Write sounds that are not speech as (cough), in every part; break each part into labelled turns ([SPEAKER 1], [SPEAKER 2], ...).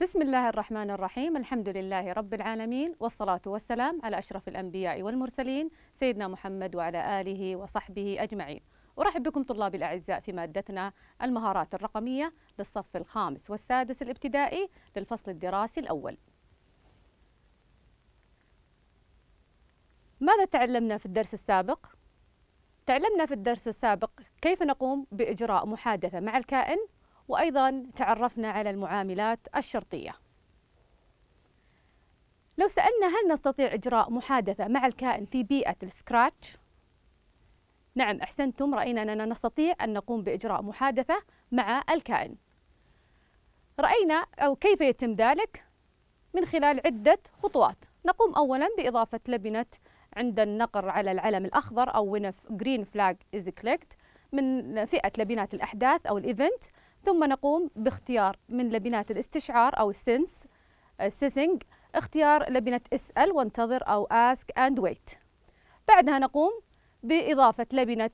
[SPEAKER 1] بسم الله الرحمن الرحيم الحمد لله رب العالمين والصلاة والسلام على أشرف الأنبياء والمرسلين سيدنا محمد وعلى آله وصحبه أجمعين أرحب بكم طلابي الأعزاء في مادتنا المهارات الرقمية للصف الخامس والسادس الابتدائي للفصل الدراسي الأول ماذا تعلمنا في الدرس السابق؟ تعلمنا في الدرس السابق كيف نقوم بإجراء محادثة مع الكائن وأيضا تعرفنا على المعاملات الشرطية لو سألنا هل نستطيع إجراء محادثة مع الكائن في بيئة السكراتش؟ نعم أحسنتم رأينا أننا نستطيع أن نقوم بإجراء محادثة مع الكائن رأينا أو كيف يتم ذلك من خلال عدة خطوات نقوم أولا بإضافة لبنة عند النقر على العلم الأخضر أو green flag is clicked من فئة لبنات الأحداث أو الإيفنت ثم نقوم باختيار من لبنات الاستشعار أو السنس آه، سيسنج اختيار لبنة اسأل وانتظر أو اسك اند ويت بعدها نقوم بإضافة لبنة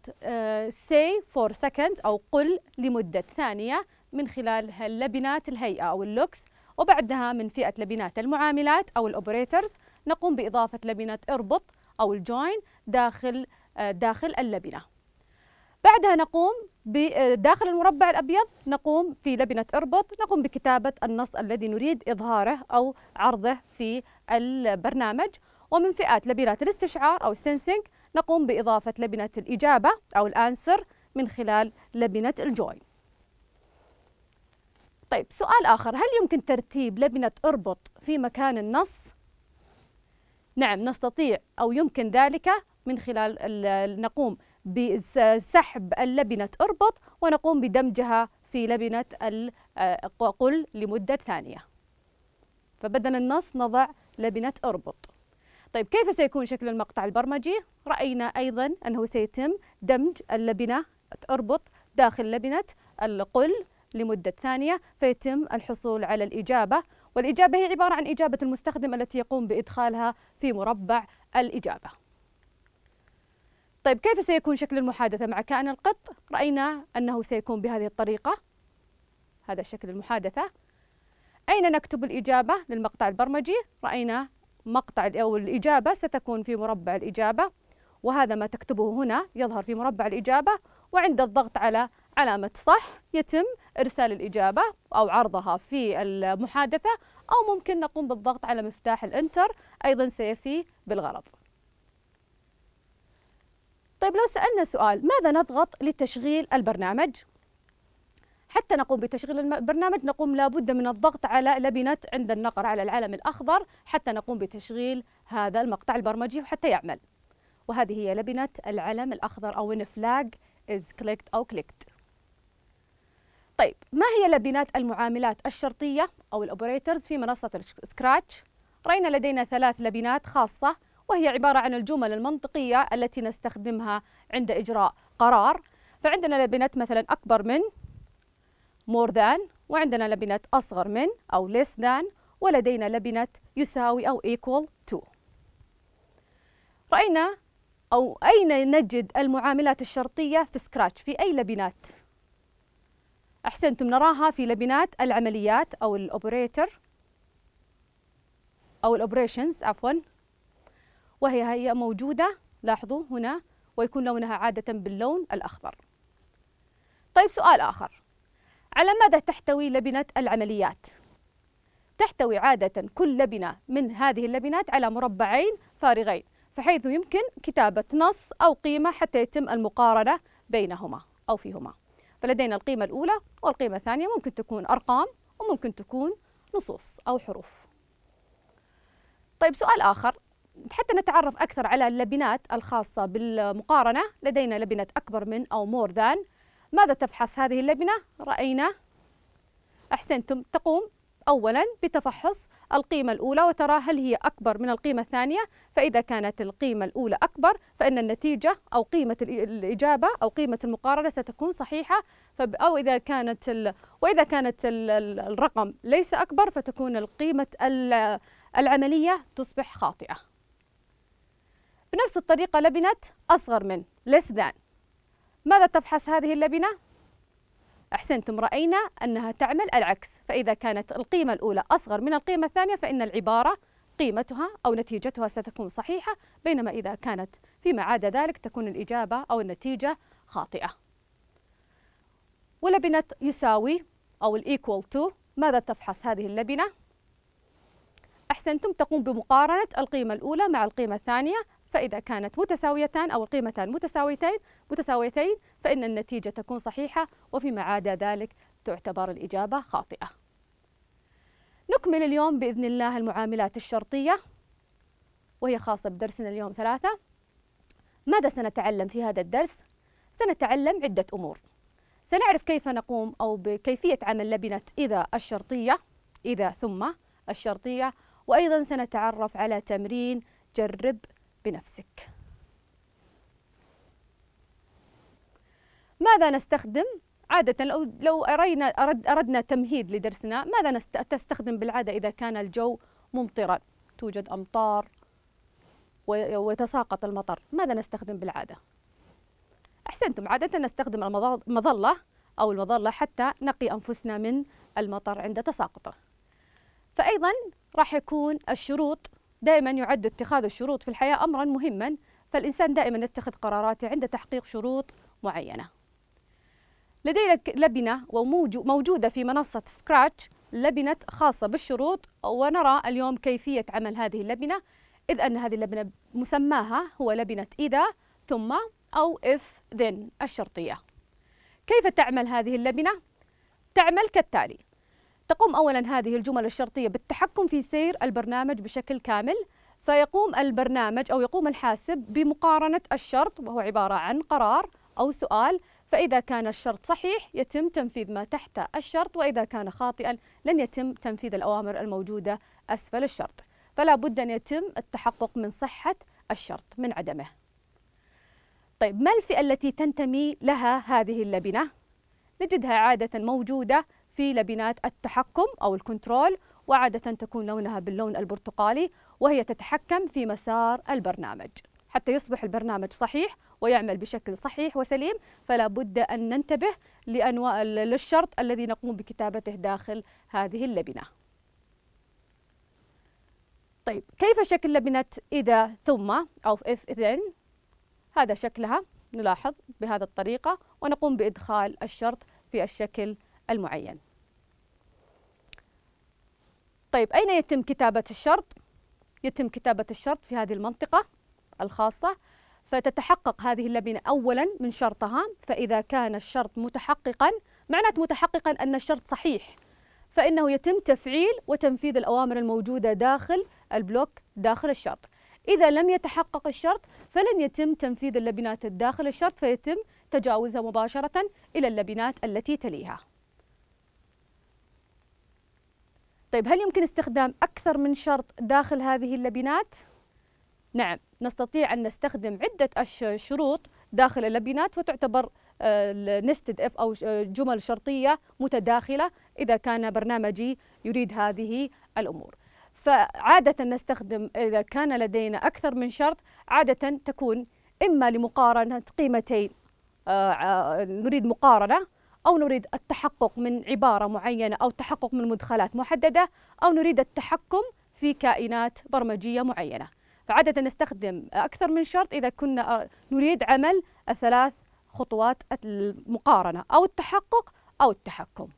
[SPEAKER 1] say for second أو قل لمدة ثانية من خلال اللبنات الهيئة أو اللوكس وبعدها من فئة لبنات المعاملات أو الأوبريترز نقوم بإضافة لبنة اربط أو الجوين داخل آه، داخل اللبنة بعدها نقوم داخل المربع الأبيض نقوم في لبنة إربط نقوم بكتابة النص الذي نريد إظهاره أو عرضه في البرنامج ومن فئات لبنات الاستشعار أو السنسنج نقوم بإضافة لبنة الإجابة أو الأنسر من خلال لبنة الجوي طيب سؤال آخر هل يمكن ترتيب لبنة إربط في مكان النص؟ نعم نستطيع أو يمكن ذلك من خلال نقوم بسحب اللبنة أربط ونقوم بدمجها في لبنة القل آه، لمدة ثانية فبدل النص نضع لبنة أربط طيب كيف سيكون شكل المقطع البرمجي؟ رأينا أيضا أنه سيتم دمج اللبنة أربط داخل لبنة القل لمدة ثانية فيتم الحصول على الإجابة والإجابة هي عبارة عن إجابة المستخدم التي يقوم بإدخالها في مربع الإجابة طيب كيف سيكون شكل المحادثة مع كائن القط؟ رأينا أنه سيكون بهذه الطريقة هذا شكل المحادثة أين نكتب الإجابة للمقطع البرمجي؟ رأينا مقطع أو الإجابة ستكون في مربع الإجابة وهذا ما تكتبه هنا يظهر في مربع الإجابة وعند الضغط على علامة صح يتم إرسال الإجابة أو عرضها في المحادثة أو ممكن نقوم بالضغط على مفتاح الإنتر أيضا سيفي بالغرض طيب لو سألنا سؤال ماذا نضغط لتشغيل البرنامج؟ حتى نقوم بتشغيل البرنامج نقوم لابد من الضغط على لبنة عند النقر على العلم الأخضر حتى نقوم بتشغيل هذا المقطع البرمجي وحتى يعمل وهذه هي لبنة العلم الأخضر أو إن flag is clicked أو clicked طيب ما هي لبنات المعاملات الشرطية أو الأوبريترز في منصة سكراتش؟ رأينا لدينا ثلاث لبنات خاصة وهي عبارة عن الجمل المنطقية التي نستخدمها عند إجراء قرار فعندنا لبنة مثلا أكبر من more than وعندنا لبنة أصغر من أو less than ولدينا لبنة يساوي أو equal to رأينا أو أين نجد المعاملات الشرطية في سكراتش في أي لبنات؟ أحسنتم نراها في لبنات العمليات أو الأوبريتر أو الأوبريشنز عفواً وهي هي موجودة لاحظوا هنا ويكون لونها عادة باللون الأخضر طيب سؤال آخر على ماذا تحتوي لبنة العمليات؟ تحتوي عادة كل لبنة من هذه اللبنات على مربعين فارغين فحيث يمكن كتابة نص أو قيمة حتى يتم المقارنة بينهما أو فيهما فلدينا القيمة الأولى والقيمة الثانية ممكن تكون أرقام وممكن تكون نصوص أو حروف طيب سؤال آخر حتى نتعرف أكثر على اللبنات الخاصة بالمقارنة لدينا لبنة أكبر من أو مور ذان ماذا تفحص هذه اللبنة؟ رأينا أحسنتم تقوم أولا بتفحص القيمة الأولى وترى هل هي أكبر من القيمة الثانية فإذا كانت القيمة الأولى أكبر فإن النتيجة أو قيمة الإجابة أو قيمة المقارنة ستكون صحيحة أو إذا كانت وإذا كانت الرقم ليس أكبر فتكون القيمة العملية تصبح خاطئة بنفس الطريقة لبنة أصغر من than ماذا تفحص هذه اللبنة؟ أحسنتم رأينا أنها تعمل العكس فإذا كانت القيمة الأولى أصغر من القيمة الثانية فإن العبارة قيمتها أو نتيجتها ستكون صحيحة بينما إذا كانت فيما عدا ذلك تكون الإجابة أو النتيجة خاطئة ولبنة يساوي أو equal تو ماذا تفحص هذه اللبنة؟ أحسنتم تقوم بمقارنة القيمة الأولى مع القيمة الثانية فإذا كانت متساويتان أو القيمتان متساويتين متساويتين فإن النتيجة تكون صحيحة وفيما عدا ذلك تعتبر الإجابة خاطئة نكمل اليوم بإذن الله المعاملات الشرطية وهي خاصة بدرسنا اليوم ثلاثة ماذا سنتعلم في هذا الدرس؟ سنتعلم عدة أمور سنعرف كيف نقوم أو بكيفية عمل لبنة إذا الشرطية إذا ثم الشرطية وأيضا سنتعرف على تمرين جرب بنفسك ماذا نستخدم عادة لو, لو أرينا أرد أردنا تمهيد لدرسنا ماذا نست... تستخدم بالعادة إذا كان الجو ممطرا توجد أمطار ويتساقط المطر ماذا نستخدم بالعادة أحسنتم عادة نستخدم المظلة أو المظلة حتى نقي أنفسنا من المطر عند تساقطه فأيضا راح يكون الشروط دائما يعد اتخاذ الشروط في الحياة أمرا مهما فالإنسان دائما يتخذ قراراته عند تحقيق شروط معينة لدينا لبنة وموجودة في منصة سكراتش لبنة خاصة بالشروط ونرى اليوم كيفية عمل هذه اللبنة إذ أن هذه اللبنة مسماها هو لبنة إذا ثم أو إف ذن الشرطية كيف تعمل هذه اللبنة؟ تعمل كالتالي تقوم أولا هذه الجمل الشرطية بالتحكم في سير البرنامج بشكل كامل فيقوم البرنامج أو يقوم الحاسب بمقارنة الشرط وهو عبارة عن قرار أو سؤال فإذا كان الشرط صحيح يتم تنفيذ ما تحت الشرط وإذا كان خاطئا لن يتم تنفيذ الأوامر الموجودة أسفل الشرط فلا بد أن يتم التحقق من صحة الشرط من عدمه طيب ما الفئة التي تنتمي لها هذه اللبنة؟ نجدها عادة موجودة في لبنات التحكم أو الكنترول وعادة تكون لونها باللون البرتقالي وهي تتحكم في مسار البرنامج حتى يصبح البرنامج صحيح ويعمل بشكل صحيح وسليم فلا بد أن ننتبه لأنواع للشرط الذي نقوم بكتابته داخل هذه اللبنة طيب كيف شكل لبنة إذا ثم أو إف إذن هذا شكلها نلاحظ بهذه الطريقة ونقوم بإدخال الشرط في الشكل المعين طيب أين يتم كتابة الشرط؟ يتم كتابة الشرط في هذه المنطقة الخاصة فتتحقق هذه اللبنة أولا من شرطها فإذا كان الشرط متحققا معناته متحققا أن الشرط صحيح فإنه يتم تفعيل وتنفيذ الأوامر الموجودة داخل البلوك داخل الشرط إذا لم يتحقق الشرط فلن يتم تنفيذ اللبنات داخل الشرط فيتم تجاوزها مباشرة إلى اللبنات التي تليها طيب هل يمكن استخدام أكثر من شرط داخل هذه اللبنات؟ نعم نستطيع أن نستخدم عدة شروط داخل اللبنات وتعتبر نستد آه، اف او آه، جمل شرطيه متداخله اذا كان برنامجي يريد هذه الامور فعاده نستخدم اذا كان لدينا اكثر من شرط عاده تكون اما لمقارنه قيمتين آه، نريد مقارنه أو نريد التحقق من عبارة معينة أو التحقق من مدخلات محددة أو نريد التحكم في كائنات برمجية معينة فعادة نستخدم أكثر من شرط إذا كنا آه، نريد عمل الثلاث خطوات المقارنة أو التحقق أو التحكم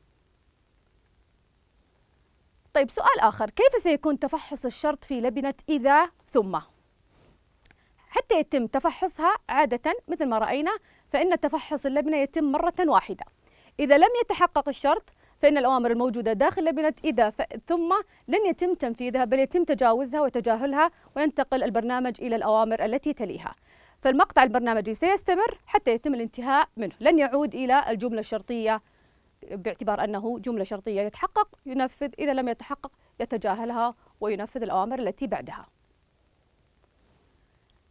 [SPEAKER 1] طيب سؤال آخر كيف سيكون تفحص الشرط في لبنة إذا ثم؟ حتى يتم تفحصها عادة مثل ما رأينا فإن تفحص اللبنة يتم مرة واحدة إذا لم يتحقق الشرط فإن الأوامر الموجودة داخل لبنة إذا ثم لن يتم تنفيذها بل يتم تجاوزها وتجاهلها وينتقل البرنامج إلى الأوامر التي تليها فالمقطع البرنامجي سيستمر حتى يتم الانتهاء منه لن يعود إلى الجملة الشرطية باعتبار أنه جملة شرطية يتحقق ينفذ إذا لم يتحقق يتجاهلها وينفذ الأوامر التي بعدها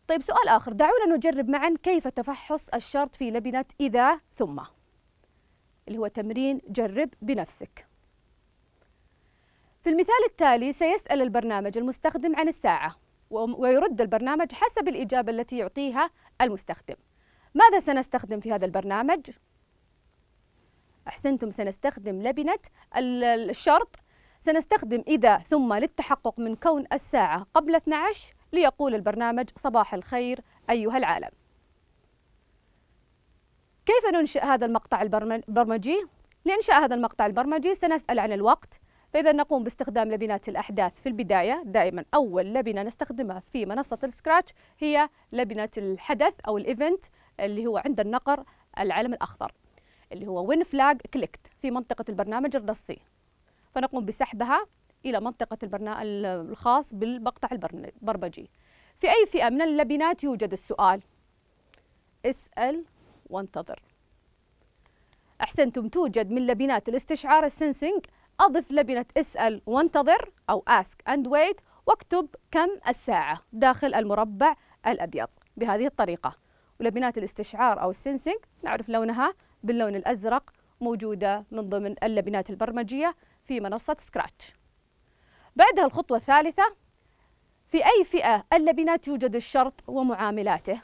[SPEAKER 1] طيب سؤال آخر دعونا نجرب معا كيف تفحص الشرط في لبنة إذا ثم اللي هو تمرين جرب بنفسك في المثال التالي سيسأل البرنامج المستخدم عن الساعة ويرد البرنامج حسب الإجابة التي يعطيها المستخدم ماذا سنستخدم في هذا البرنامج؟ أحسنتم سنستخدم لبنة الشرط سنستخدم إذا ثم للتحقق من كون الساعة قبل 12 ليقول البرنامج صباح الخير أيها العالم كيف ننشئ هذا المقطع البرمجي؟ لإنشاء هذا المقطع البرمجي سنسأل عن الوقت فإذا نقوم باستخدام لبنات الأحداث في البداية دائما أول لبنة نستخدمها في منصة السكراتش هي لبنة الحدث أو الإيفنت اللي هو عند النقر العلم الأخضر اللي هو وين فلاج كليكت في منطقة البرنامج النصي فنقوم بسحبها إلى منطقة البرنامج الخاص بالمقطع البرمجي في أي فئة من اللبنات يوجد السؤال اسأل وانتظر أحسنتم توجد من لبنات الاستشعار السنسنج أضف لبنة اسأل وانتظر أو ask and wait واكتب كم الساعة داخل المربع الأبيض بهذه الطريقة ولبنات الاستشعار أو السنسنج نعرف لونها باللون الأزرق موجودة من ضمن اللبنات البرمجية في منصة سكراتش بعدها الخطوة الثالثة في أي فئة اللبنات يوجد الشرط ومعاملاته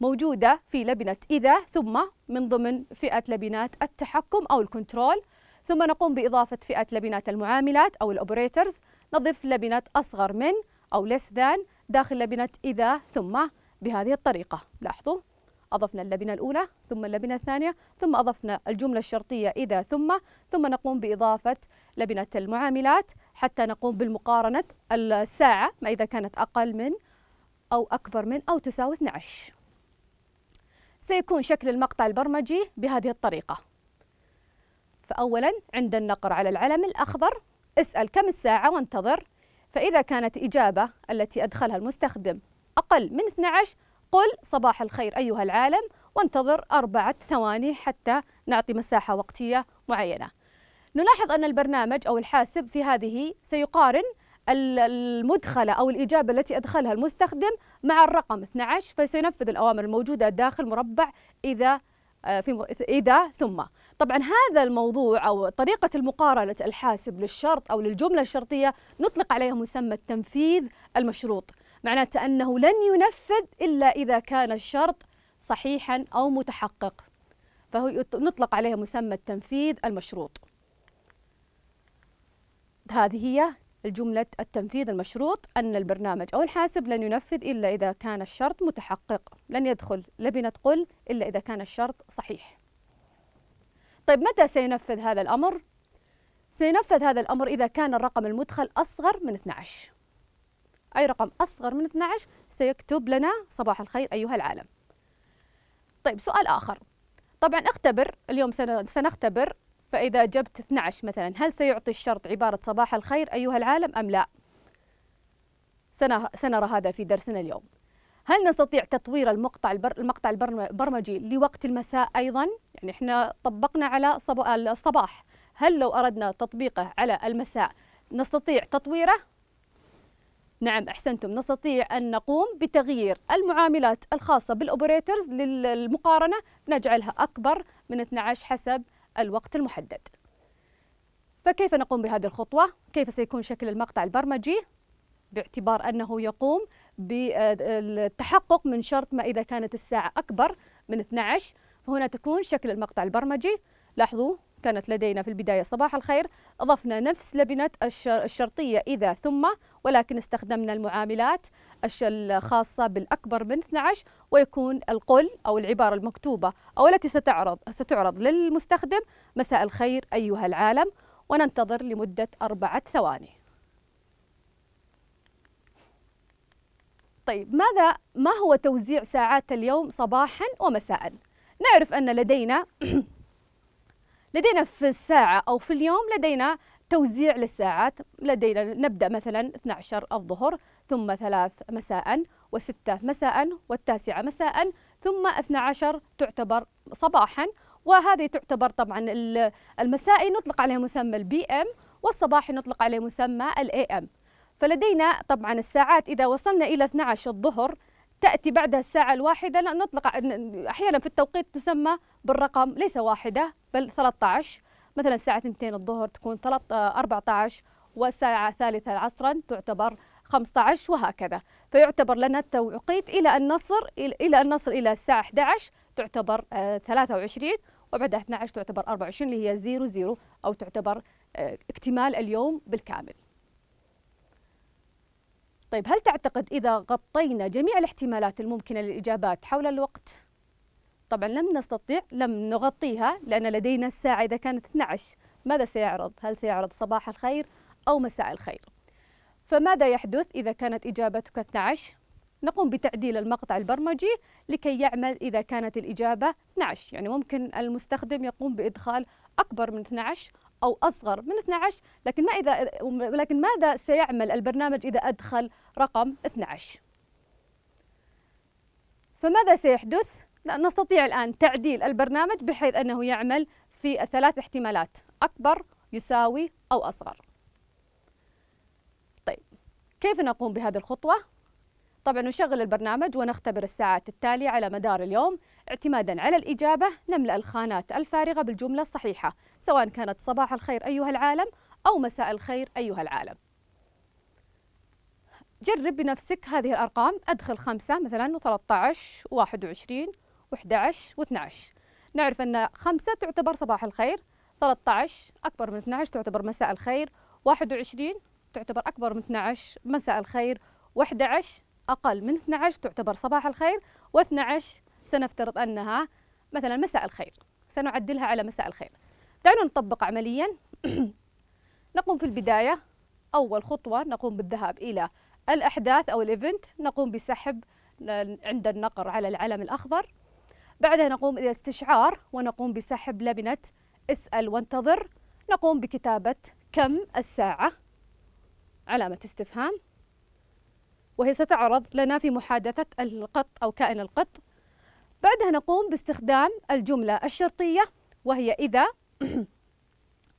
[SPEAKER 1] موجودة في لبنة إذا ثم من ضمن فئة لبنات التحكم أو الكنترول ثم نقوم بإضافة فئة لبنات المعاملات أو الأوبريترز نضيف لبنة أصغر من أو less than داخل لبنة إذا ثم بهذه الطريقة لاحظوا أضفنا اللبنة الأولى ثم اللبنة الثانية ثم أضفنا الجملة الشرطية إذا ثم ثم نقوم بإضافة لبنة المعاملات حتى نقوم بالمقارنة الساعة ما إذا كانت أقل من أو أكبر من أو تساوي 12 سيكون شكل المقطع البرمجي بهذه الطريقة فأولا عند النقر على العلم الأخضر اسأل كم الساعة وانتظر فإذا كانت إجابة التي أدخلها المستخدم أقل من 12 قل صباح الخير أيها العالم وانتظر أربعة ثواني حتى نعطي مساحة وقتية معينة نلاحظ أن البرنامج أو الحاسب في هذه سيقارن المدخلة أو الإجابة التي أدخلها المستخدم مع الرقم 12 فسينفذ الأوامر الموجودة داخل مربع إذا آه، في إذا ثم طبعا هذا الموضوع أو طريقة المقارنة الحاسب للشرط أو للجملة الشرطية نطلق عليها مسمى التنفيذ المشروط معناته أنه لن ينفذ إلا إذا كان الشرط صحيحا أو متحقق فهو نطلق عليها مسمى التنفيذ المشروط هذه هي الجملة التنفيذ المشروط أن البرنامج أو الحاسب لن ينفذ إلا إذا كان الشرط متحقق لن يدخل لبنة قل إلا إذا كان الشرط صحيح طيب متى سينفذ هذا الأمر؟ سينفذ هذا الأمر إذا كان الرقم المدخل أصغر من 12 أي رقم أصغر من 12 سيكتب لنا صباح الخير أيها العالم طيب سؤال آخر طبعا اختبر اليوم سنختبر فإذا جبت 12 مثلا هل سيعطي الشرط عبارة صباح الخير أيها العالم أم لا؟ سنرى هذا في درسنا اليوم هل نستطيع تطوير المقطع البر... المقطع البرمجي لوقت المساء أيضا؟ يعني احنا طبقنا على صب... الصباح هل لو أردنا تطبيقه على المساء نستطيع تطويره؟ نعم أحسنتم نستطيع أن نقوم بتغيير المعاملات الخاصة بالأوبريتورز للمقارنة نجعلها أكبر من 12 حسب الوقت المحدد فكيف نقوم بهذه الخطوة؟ كيف سيكون شكل المقطع البرمجي؟ باعتبار أنه يقوم بالتحقق من شرط ما إذا كانت الساعة أكبر من 12 فهنا تكون شكل المقطع البرمجي لاحظوا كانت لدينا في البداية صباح الخير أضفنا نفس لبنة الشرطية إذا ثم ولكن استخدمنا المعاملات الخاصة بالأكبر من 12 ويكون القل أو العبارة المكتوبة أو التي ستعرض ستعرض للمستخدم مساء الخير أيها العالم وننتظر لمدة أربعة ثواني طيب ماذا ما هو توزيع ساعات اليوم صباحا ومساء؟ نعرف أن لدينا (clears throat) لدينا في الساعة أو في اليوم لدينا توزيع للساعات لدينا نبدأ مثلا 12 الظهر ثم 3 مساء و6 مساء والتاسعة مساء ثم 12 تعتبر صباحا وهذه تعتبر طبعا المسائي نطلق عليه مسمى البي ام والصباحي نطلق عليه مسمى الاي ام فلدينا طبعا الساعات إذا وصلنا إلى 12 الظهر تأتي بعدها الساعة الواحدة لا نطلق أحيانا في التوقيت تسمى بالرقم ليس واحدة بل 13 مثلا الساعة 2 الظهر تكون 14 والساعة الثالثة عصرا تعتبر 15 وهكذا فيعتبر لنا التوقيت إلى أن نصل إلى أن نصل إلى الساعة 11 تعتبر 23 آه، وبعدها 12 تعتبر 24 اللي هي 00 أو تعتبر آه، اكتمال اليوم بالكامل طيب هل تعتقد إذا غطينا جميع الاحتمالات الممكنة للإجابات حول الوقت؟ طبعا لم نستطيع لم نغطيها لأن لدينا الساعة إذا كانت 12 ماذا سيعرض؟ هل سيعرض صباح الخير أو مساء الخير؟ فماذا يحدث إذا كانت إجابتك 12 نقوم بتعديل المقطع البرمجي لكي يعمل إذا كانت الإجابة 12 يعني ممكن المستخدم يقوم بإدخال أكبر من 12 أو أصغر من 12 لكن ما إذا ولكن ماذا سيعمل البرنامج إذا أدخل رقم 12 فماذا سيحدث؟ نستطيع الآن تعديل البرنامج بحيث أنه يعمل في ثلاث احتمالات أكبر يساوي أو أصغر طيب كيف نقوم بهذه الخطوة؟ طبعا نشغل البرنامج ونختبر الساعات التالية على مدار اليوم اعتمادا على الإجابة نملأ الخانات الفارغة بالجملة الصحيحة سواء كانت صباح الخير أيها العالم أو مساء الخير أيها العالم جرب بنفسك هذه الأرقام أدخل خمسة مثلا و13 و21 و11 و12 نعرف أن خمسة تعتبر صباح الخير 13 أكبر من 12 تعتبر مساء الخير 21 تعتبر أكبر من 12 مساء الخير و11 أقل من 12 تعتبر صباح الخير و12 سنفترض أنها مثلا مساء الخير سنعدلها على مساء الخير دعونا نطبق عمليا (clears throat) نقوم في البداية أول خطوة نقوم بالذهاب إلى الأحداث أو الإيفنت نقوم بسحب عند النقر على العلم الأخضر بعدها نقوم إلى استشعار ونقوم بسحب لبنة اسأل وانتظر نقوم بكتابة كم الساعة علامة استفهام وهي ستعرض لنا في محادثة القط أو كائن القط بعدها نقوم باستخدام الجملة الشرطية وهي إذا (coughs)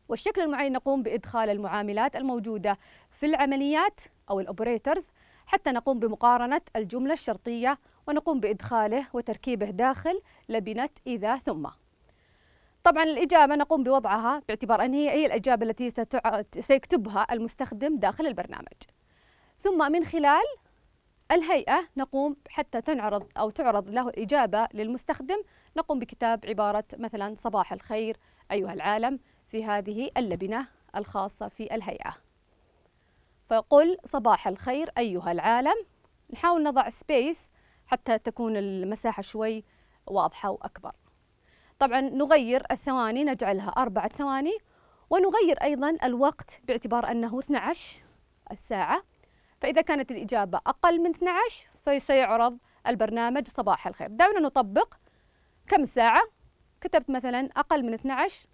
[SPEAKER 1] والشكل المعين نقوم بإدخال المعاملات الموجودة في العمليات أو الأوبريترز حتى نقوم بمقارنة الجملة الشرطية ونقوم بإدخاله وتركيبه داخل لبنة إذا ثم طبعا الإجابة نقوم بوضعها باعتبار أن هي هي الإجابة التي سيكتبها المستخدم داخل البرنامج ثم من خلال الهيئة نقوم حتى تنعرض أو تعرض له إجابة للمستخدم نقوم بكتاب عبارة مثلا صباح الخير أيها العالم في هذه اللبنة الخاصة في الهيئة فقل صباح الخير أيها العالم نحاول نضع سبيس حتى تكون المساحة شوي واضحة وأكبر طبعا نغير الثواني نجعلها أربعة ثواني ونغير أيضا الوقت باعتبار أنه 12 الساعة فإذا كانت الإجابة أقل من 12 فسيعرض البرنامج صباح الخير دعونا نطبق كم ساعة كتبت مثلا أقل من 12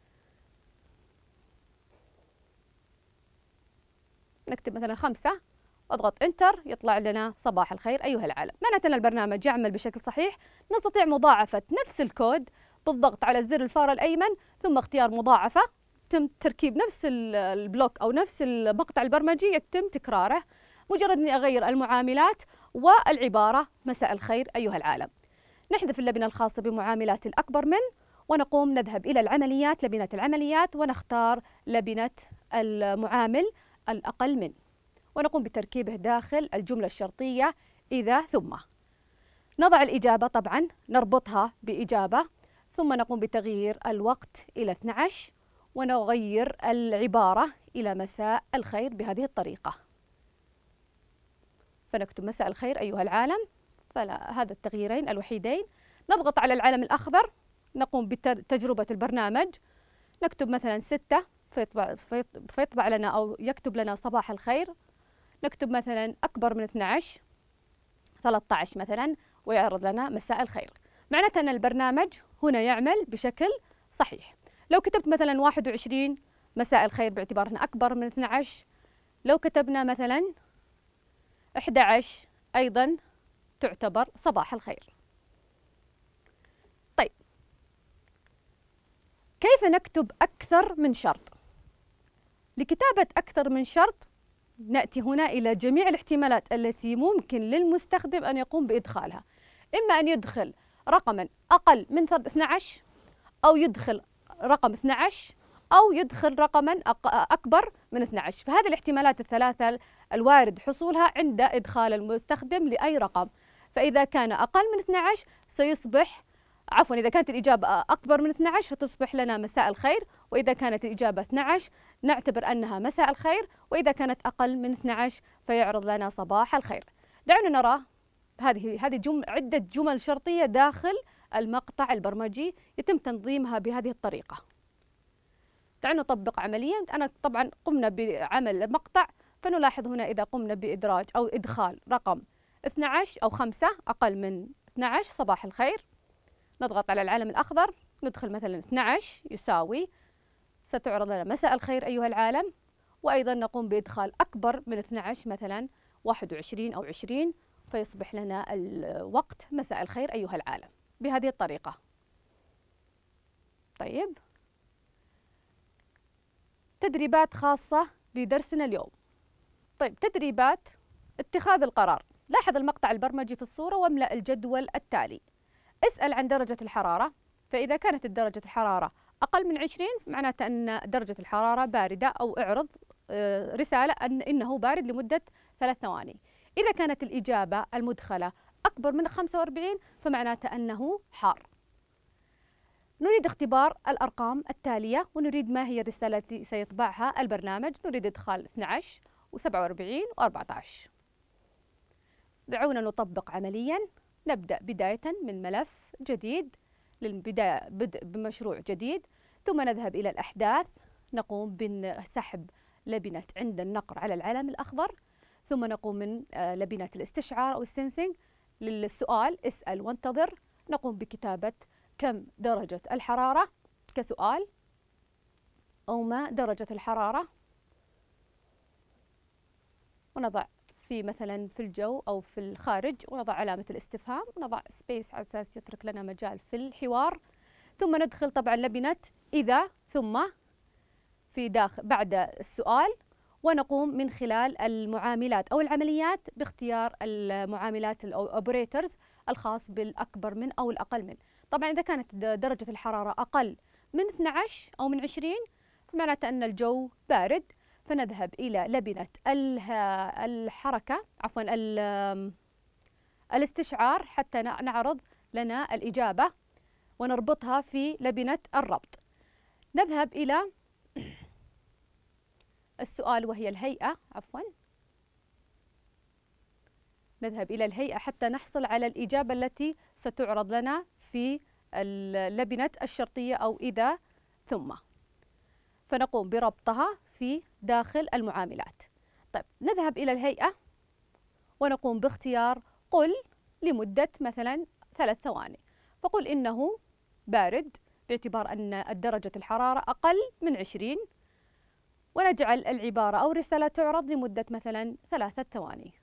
[SPEAKER 1] نكتب مثلا خمسة اضغط انتر يطلع لنا صباح الخير ايها العالم معناته ان البرنامج يعمل بشكل صحيح نستطيع مضاعفه نفس الكود بالضغط على الزر الفار الايمن ثم اختيار مضاعفه تم تركيب نفس البلوك او نفس المقطع البرمجي يتم تكراره مجرد اني اغير المعاملات والعباره مساء الخير ايها العالم نحذف اللبنه الخاصه بمعاملات الاكبر من ونقوم نذهب إلى العمليات لبنة العمليات ونختار لبنة المعامل الأقل من ونقوم بتركيبه داخل الجملة الشرطية إذا ثم نضع الإجابة طبعا نربطها بإجابة ثم نقوم بتغيير الوقت إلى 12 ونغير العبارة إلى مساء الخير بهذه الطريقة فنكتب مساء الخير أيها العالم فهذا التغييرين الوحيدين نضغط على العلم الأخضر نقوم بتجربة البرنامج نكتب مثلا ستة فيطبع, فيطبع لنا أو يكتب لنا صباح الخير نكتب مثلا أكبر من 12 13 مثلا ويعرض لنا مساء الخير معناته أن البرنامج هنا يعمل بشكل صحيح لو كتبت مثلا 21 مساء الخير باعتبارنا أكبر من 12 لو كتبنا مثلا 11 أيضا تعتبر صباح الخير كيف نكتب أكثر من شرط؟ لكتابة أكثر من شرط نأتي هنا إلى جميع الاحتمالات التي ممكن للمستخدم أن يقوم بإدخالها إما أن يدخل رقما أقل من 12 أو يدخل رقم 12 أو يدخل رقما أكبر من 12 فهذه الاحتمالات الثلاثة الوارد حصولها عند إدخال المستخدم لأي رقم فإذا كان أقل من 12 سيصبح عفوا إذا كانت الإجابة أكبر من 12 فتصبح لنا مساء الخير وإذا كانت الإجابة 12 نعتبر أنها مساء الخير وإذا كانت أقل من 12 فيعرض لنا صباح الخير دعونا نرى هذه هذه جم عدة جمل شرطية داخل المقطع البرمجي يتم تنظيمها بهذه الطريقة دعنا نطبق عمليا أنا طبعا قمنا بعمل مقطع فنلاحظ هنا إذا قمنا بإدراج أو إدخال رقم 12 أو 5 أقل من 12 صباح الخير نضغط على العالم الأخضر ندخل مثلا 12 يساوي ستعرض لنا مساء الخير أيها العالم وأيضا نقوم بإدخال أكبر من 12 مثلا 21 أو 20 فيصبح لنا الوقت مساء الخير أيها العالم بهذه الطريقة طيب تدريبات خاصة بدرسنا اليوم طيب تدريبات اتخاذ القرار لاحظ المقطع البرمجي في الصورة واملأ الجدول التالي اسأل عن درجة الحرارة فإذا كانت درجة الحرارة أقل من 20 معناته أن درجة الحرارة باردة أو اعرض آه، رسالة أن إنه بارد لمدة ثلاث ثواني إذا كانت الإجابة المدخلة أكبر من 45 فمعناته أنه حار نريد اختبار الأرقام التالية ونريد ما هي الرسالة التي سيطبعها البرنامج نريد إدخال 12 و47 و14 دعونا نطبق عملياً نبدأ بداية من ملف جديد للبداية بدء بمشروع جديد ثم نذهب إلى الأحداث نقوم بسحب لبنة عند النقر على العلم الأخضر ثم نقوم من آه، لبنة الاستشعار أو السنسنج للسؤال اسأل وانتظر نقوم بكتابة كم درجة الحرارة كسؤال أو ما درجة الحرارة ونضع في مثلا في الجو او في الخارج ونضع علامه الاستفهام ونضع سبيس على اساس يترك لنا مجال في الحوار ثم ندخل طبعا لبنه اذا ثم في داخل بعد السؤال ونقوم من خلال المعاملات او العمليات باختيار المعاملات الاوبريترز الخاص بالاكبر من او الاقل من طبعا اذا كانت درجه الحراره اقل من 12 او من 20 فمعناته ان الجو بارد فنذهب إلى لبنة الحركة عفوا الاستشعار حتى نعرض لنا الإجابة ونربطها في لبنة الربط نذهب إلى (clears throat) السؤال وهي الهيئة عفوا نذهب إلى الهيئة حتى نحصل على الإجابة التي ستعرض لنا في لبنة الشرطية أو إذا ثم فنقوم بربطها في داخل المعاملات طيب نذهب إلى الهيئة ونقوم باختيار قل لمدة مثلا ثلاث ثواني فقل إنه بارد باعتبار أن درجة الحرارة أقل من 20 ونجعل العبارة أو رسالة تعرض لمدة مثلا ثلاثة ثواني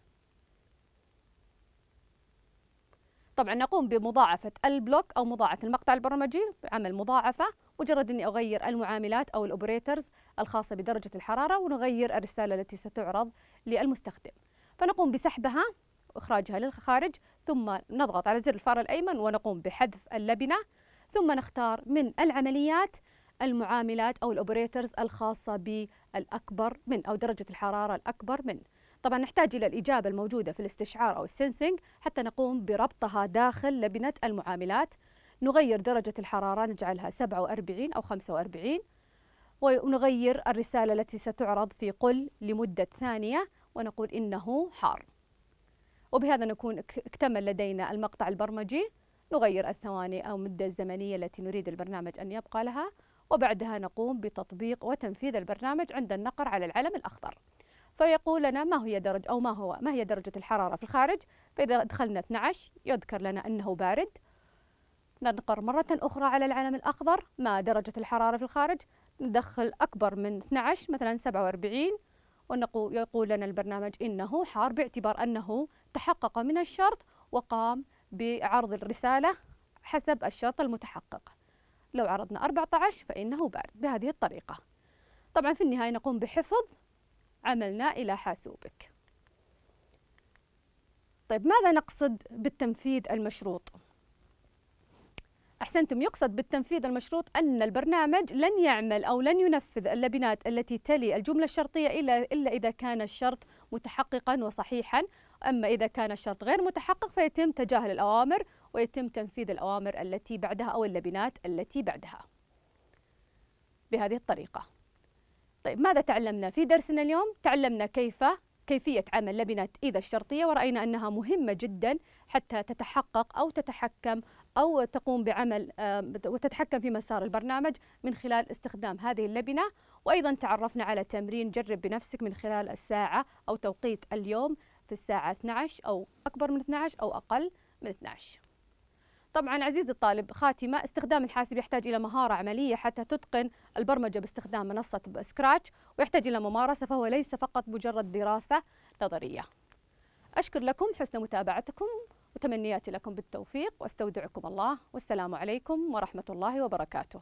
[SPEAKER 1] طبعا نقوم بمضاعفة البلوك أو مضاعفة المقطع البرمجي عمل مضاعفة مجرد أني أغير المعاملات أو الأوبريترز الخاصة بدرجة الحرارة ونغير الرسالة التي ستعرض للمستخدم فنقوم بسحبها وإخراجها للخارج ثم نضغط على زر الفار الأيمن ونقوم بحذف اللبنة ثم نختار من العمليات المعاملات أو الأوبريترز الخاصة بالأكبر من أو درجة الحرارة الأكبر من طبعا نحتاج إلى الإجابة الموجودة في الاستشعار أو السنسنج حتى نقوم بربطها داخل لبنة المعاملات نغير درجة الحرارة نجعلها 47 أو 45 ونغير الرسالة التي ستعرض في قل لمدة ثانية ونقول إنه حار وبهذا نكون اكتمل لدينا المقطع البرمجي نغير الثواني أو المدة الزمنية التي نريد البرنامج أن يبقى لها وبعدها نقوم بتطبيق وتنفيذ البرنامج عند النقر على العلم الأخضر فيقول لنا ما هي درجة أو ما هو ما هي درجة الحرارة في الخارج فإذا دخلنا 12 يذكر لنا أنه بارد ننقر مرة أخرى على العلم الأخضر ما درجة الحرارة في الخارج ندخل أكبر من 12 مثلا 47 ويقول لنا البرنامج إنه حار باعتبار أنه تحقق من الشرط وقام بعرض الرسالة حسب الشرط المتحقق لو عرضنا 14 فإنه بارد بهذه الطريقة طبعا في النهاية نقوم بحفظ عملنا إلى حاسوبك طيب ماذا نقصد بالتنفيذ المشروط؟ أحسنتم يقصد بالتنفيذ المشروط أن البرنامج لن يعمل أو لن ينفذ اللبنات التي تلي الجملة الشرطية إلا, إلا إذا كان الشرط متحققا وصحيحا أما إذا كان الشرط غير متحقق فيتم تجاهل الأوامر ويتم تنفيذ الأوامر التي بعدها أو اللبنات التي بعدها بهذه الطريقة طيب ماذا تعلمنا في درسنا اليوم؟ تعلمنا كيف كيفية عمل لبنة إذا الشرطية ورأينا أنها مهمة جدا حتى تتحقق أو تتحكم أو تقوم بعمل وتتحكم في مسار البرنامج من خلال استخدام هذه اللبنة وأيضا تعرفنا على تمرين جرب بنفسك من خلال الساعة أو توقيت اليوم في الساعة 12 أو أكبر من 12 أو أقل من 12 طبعا عزيزي الطالب خاتمة استخدام الحاسب يحتاج إلى مهارة عملية حتى تتقن البرمجة باستخدام منصة سكراتش ويحتاج إلى ممارسة فهو ليس فقط مجرد دراسة نظرية أشكر لكم حسن متابعتكم وتمنياتي لكم بالتوفيق واستودعكم الله والسلام عليكم ورحمه الله وبركاته